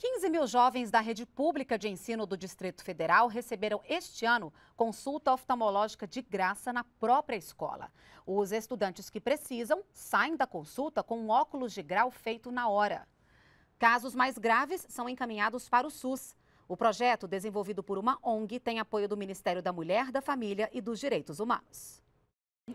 15 mil jovens da rede pública de ensino do Distrito Federal receberam este ano consulta oftalmológica de graça na própria escola. Os estudantes que precisam saem da consulta com um óculos de grau feito na hora. Casos mais graves são encaminhados para o SUS. O projeto, desenvolvido por uma ONG, tem apoio do Ministério da Mulher, da Família e dos Direitos Humanos.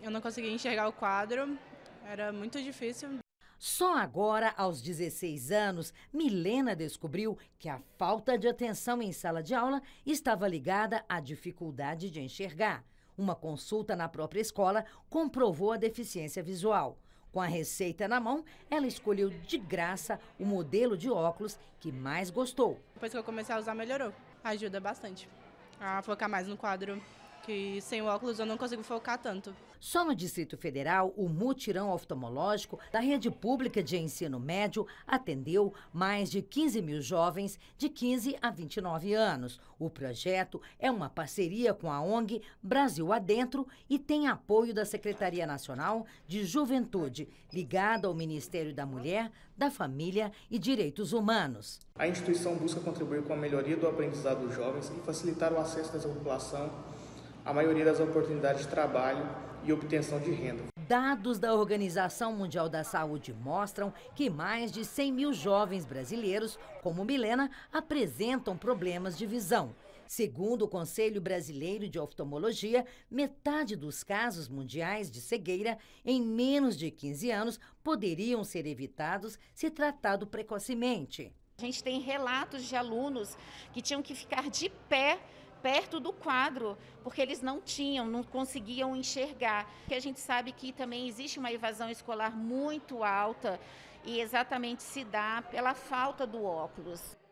Eu não consegui enxergar o quadro, era muito difícil. Só agora, aos 16 anos, Milena descobriu que a falta de atenção em sala de aula estava ligada à dificuldade de enxergar. Uma consulta na própria escola comprovou a deficiência visual. Com a receita na mão, ela escolheu de graça o modelo de óculos que mais gostou. Depois que eu comecei a usar, melhorou. Ajuda bastante a focar mais no quadro que sem óculos eu não consigo focar tanto. Só no Distrito Federal, o mutirão oftalmológico da rede pública de ensino médio atendeu mais de 15 mil jovens de 15 a 29 anos. O projeto é uma parceria com a ONG Brasil Adentro e tem apoio da Secretaria Nacional de Juventude, ligada ao Ministério da Mulher, da Família e Direitos Humanos. A instituição busca contribuir com a melhoria do aprendizado dos jovens e facilitar o acesso dessa população a maioria das oportunidades de trabalho e obtenção de renda. Dados da Organização Mundial da Saúde mostram que mais de 100 mil jovens brasileiros, como Milena, apresentam problemas de visão. Segundo o Conselho Brasileiro de Oftalmologia, metade dos casos mundiais de cegueira em menos de 15 anos poderiam ser evitados se tratado precocemente. A gente tem relatos de alunos que tinham que ficar de pé perto do quadro, porque eles não tinham, não conseguiam enxergar. Que a gente sabe que também existe uma evasão escolar muito alta e exatamente se dá pela falta do óculos.